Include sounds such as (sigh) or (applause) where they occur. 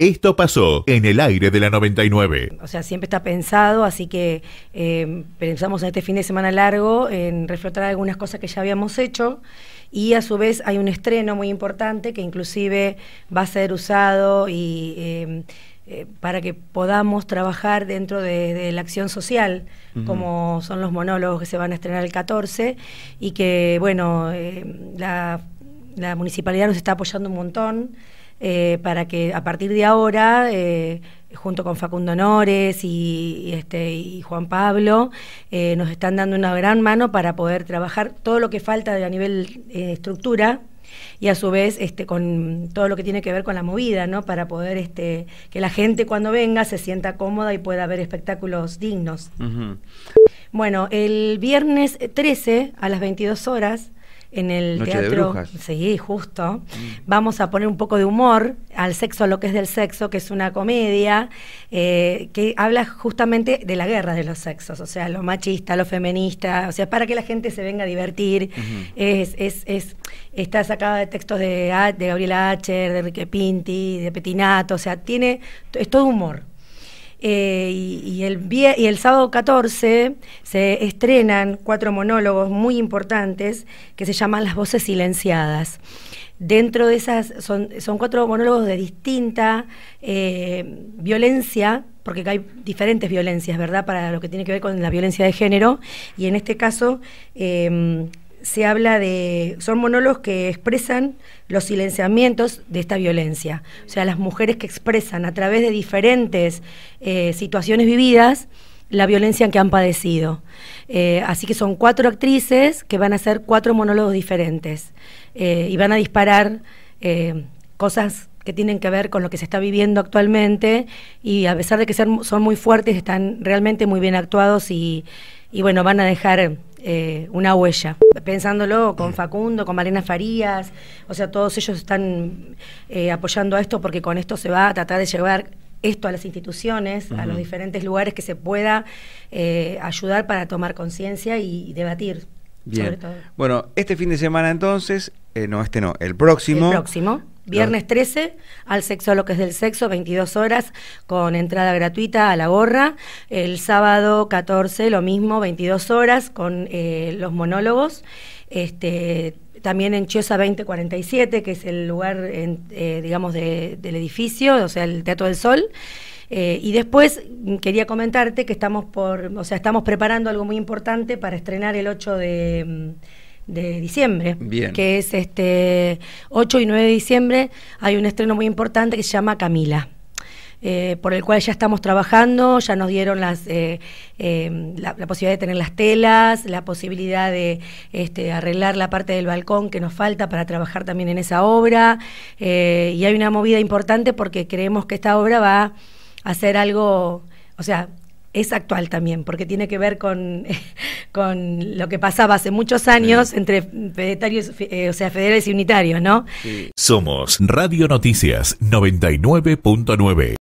Esto pasó en el aire de la 99. O sea, siempre está pensado, así que eh, pensamos en este fin de semana largo en reflotar algunas cosas que ya habíamos hecho y a su vez hay un estreno muy importante que inclusive va a ser usado y... Em, eh, para que podamos trabajar dentro de, la acción social, como son los monólogos que se van a estrenar el 14, y que, bueno, eh, la, la, municipalidad nos está apoyando un montón. Eh, para que a partir de ahora, eh, junto con Facundo Honores y, este, y Juan Pablo, eh, nos están dando una gran mano para poder trabajar todo lo que falta a nivel estructura y a su vez este, con todo lo que tiene que ver con la movida, ¿no? Para poder este, que la gente cuando venga se sienta cómoda y pueda ver espectáculos dignos. Bueno, el viernes 13 a las 22 horas en el teatro. De Sí, justo. Mm. Vamos a poner un poco de humor al sexo, lo que es del sexo, que es una comedia eh, que habla justamente de la guerra de los sexos, o sea, lo machista, lo feminista, o sea, para que la gente se venga a divertir. es, es, está sacada de textos de, de Gabriela Acher, de Enrique Pinti, de Petinato, o sea, tiene, es todo humor. Eh, y, el y el sábado 14 se estrenan cuatro monólogos muy importantes que se llaman Las voces silenciadas. Dentro de esas son, cuatro monólogos de distinta eh, violencia porque hay diferentes violencias, ¿verdad? Para lo que tiene que ver con la violencia de género. Y en este caso, eh, se habla de, son monólogos que expresan los silenciamientos de esta violencia, o sea, las mujeres que expresan a través de diferentes eh, situaciones vividas la violencia que han padecido. Eh, así que son cuatro actrices que van a hacer cuatro monólogos diferentes eh, y van a disparar cosas que tienen que ver con lo que se está viviendo actualmente y a pesar de que son muy fuertes, están realmente muy bien actuados y, y bueno, van a dejar eh, una huella. Pensándolo con Facundo, con Marina Farías, o sea, todos ellos están eh, apoyando a esto porque con esto se va a tratar de llevar esto a las instituciones, a los diferentes lugares que se pueda eh, ayudar para tomar conciencia y, debatir. Sobre todo. Bueno, este fin de semana entonces, no, este no, el próximo. El próximo Viernes 13 al sexo lo que es del sexo, 22 horas con entrada gratuita a la gorra. El sábado 14 lo mismo, 22 horas con eh, los monólogos. Este, también en Chiosa 2047, que es el lugar, eh, digamos, del edificio, o sea, el Teatro del Sol. Eh, y después mm, quería comentarte que estamos por, o sea, estamos preparando algo muy importante para estrenar el 8 de mm, de diciembre, Bien. que es este 8 y 9 de diciembre, hay un estreno muy importante que se llama Camila. Eh, por el cual ya estamos trabajando, ya nos dieron las, eh, em, la, posibilidad de tener las telas, la posibilidad de este, arreglar la parte del balcón que nos falta para trabajar también en esa obra. Eh, y hay una movida importante porque creemos que esta obra va a ser algo, o sea, es actual también, porque tiene que ver con, (laughs) con lo que pasaba hace muchos años entre federales eh, o sea, federales y unitarios, ¿no? Somos Radio Noticias 99.9.